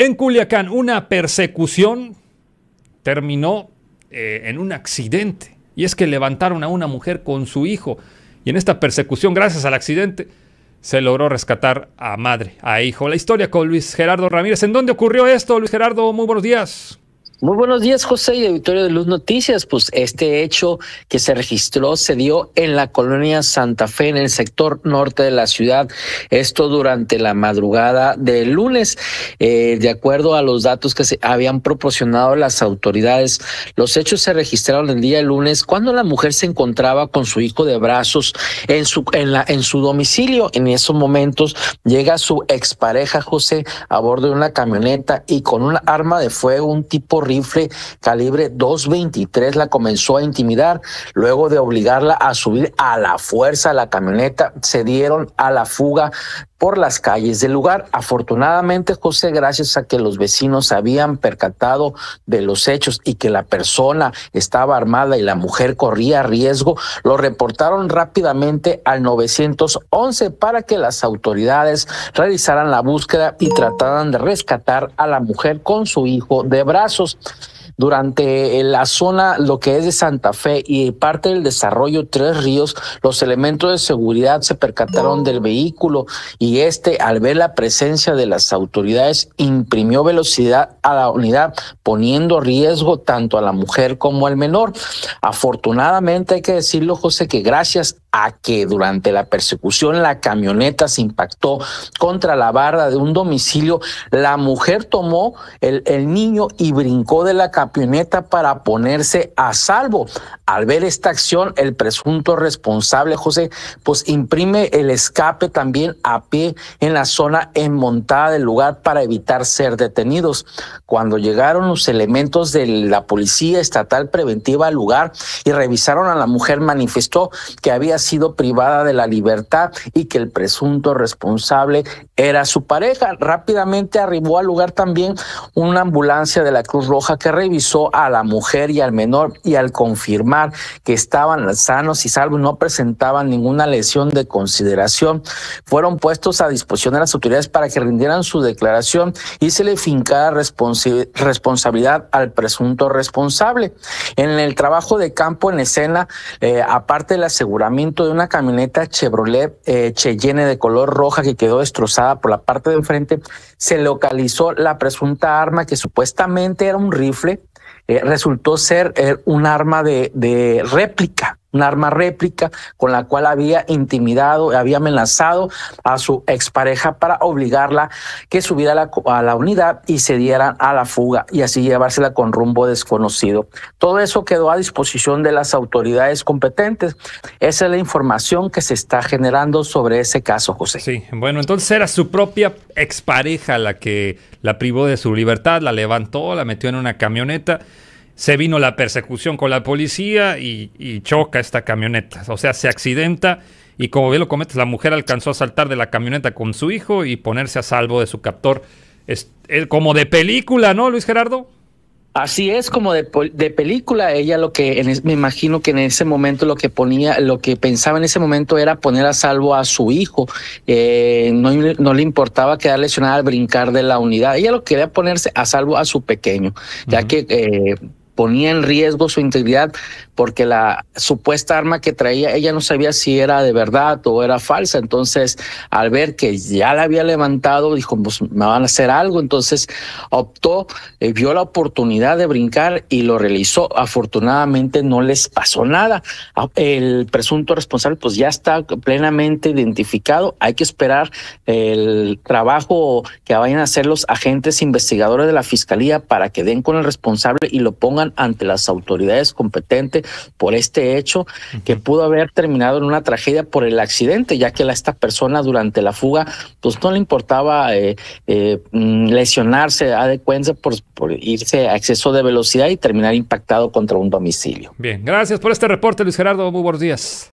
En Culiacán, una persecución terminó eh, en un accidente. Y es que levantaron a una mujer con su hijo. Y en esta persecución, gracias al accidente, se logró rescatar a madre, a hijo. La historia con Luis Gerardo Ramírez. ¿En dónde ocurrió esto, Luis Gerardo? Muy buenos días. Muy buenos días, José y auditorio de Luz Noticias. Pues este hecho que se registró se dio en la colonia Santa Fe, en el sector norte de la ciudad. Esto durante la madrugada del lunes. Eh, de acuerdo a los datos que se habían proporcionado las autoridades, los hechos se registraron el día lunes cuando la mujer se encontraba con su hijo de brazos en su, en la, en su domicilio. En esos momentos llega su expareja José a bordo de una camioneta y con un arma de fuego, un tipo rifle calibre 223 la comenzó a intimidar, luego de obligarla a subir a la fuerza a la camioneta, se dieron a la fuga por las calles del lugar. Afortunadamente, José, gracias a que los vecinos habían percatado de los hechos y que la persona estaba armada y la mujer corría riesgo, lo reportaron rápidamente al 911 para que las autoridades realizaran la búsqueda y trataran de rescatar a la mujer con su hijo de brazos. Durante eh, la zona, lo que es de Santa Fe y parte del desarrollo Tres Ríos, los elementos de seguridad se percataron del vehículo y este, al ver la presencia de las autoridades, imprimió velocidad a la unidad, poniendo riesgo tanto a la mujer como al menor. Afortunadamente, hay que decirlo, José, que gracias a que durante la persecución la camioneta se impactó contra la barra de un domicilio, la mujer tomó el, niño y brincó de la camioneta para ponerse a salvo. Al ver esta acción, el presunto responsable, José, pues imprime el escape también a pie en la zona en montada del lugar para evitar ser detenidos. Cuando llegaron los elementos de la Policía Estatal Preventiva al lugar y revisaron a la mujer, manifestó que había sido privada de la libertad y que el presunto responsable era su pareja. Rápidamente arribó al lugar también una ambulancia de la Cruz Roja que revisó a la mujer y al menor y al confirmar que estaban sanos y salvos, no presentaban ninguna lesión de consideración, fueron puestos a disposición de las autoridades para que rindieran su declaración y se le fincara responsabilidad al presunto responsable. En el trabajo de campo en escena, eh, aparte del aseguramiento, de una camioneta Chevrolet eh, Cheyenne de color roja que quedó destrozada por la parte de enfrente, se localizó la presunta arma que supuestamente era un rifle, eh, resultó ser eh, un arma de réplica un arma réplica con la cual había intimidado, había amenazado a su expareja para obligarla que subiera a la, unidad y se dieran a la fuga y así llevársela con rumbo desconocido. Todo eso quedó a disposición de las autoridades competentes. Esa es la información que se está generando sobre ese caso, José. Sí, bueno, entonces era su propia expareja la que la privó de su libertad, la levantó, la metió en una camioneta se vino la persecución con la policía y, choca esta camioneta. O sea, se accidenta y como bien lo cometes, la mujer alcanzó a saltar de la camioneta con su hijo y ponerse a salvo de su captor. Es, como de película, ¿no, Luis Gerardo? Así es como de, película. Ella lo que me imagino que en ese momento lo que ponía, lo que pensaba en ese momento era poner a salvo a su hijo. Eh, no, le importaba quedar lesionada al brincar de la unidad. Ella lo quería ponerse a salvo a su pequeño, ya que eh, ponía en riesgo su integridad porque la supuesta arma que traía, ella no sabía si era de verdad o era falsa. Entonces, al ver que ya la había levantado, dijo, pues me van a hacer algo. Entonces, optó, eh, vio la oportunidad de brincar y lo realizó. Afortunadamente, no les pasó nada. Ah, el presunto responsable, pues ya está plenamente identificado. Hay que esperar el trabajo que vayan a hacer los agentes investigadores de la fiscalía para que den con el responsable y lo pongan ante las autoridades competentes por este hecho que pudo haber terminado en una tragedia por el accidente, ya que a esta persona durante la fuga pues no le importaba eh, eh, mm, lesionarse, adecuense por, por irse a exceso de velocidad y terminar impactado contra un domicilio. Bien, gracias por este reporte Luis Gerardo, muy buenos días.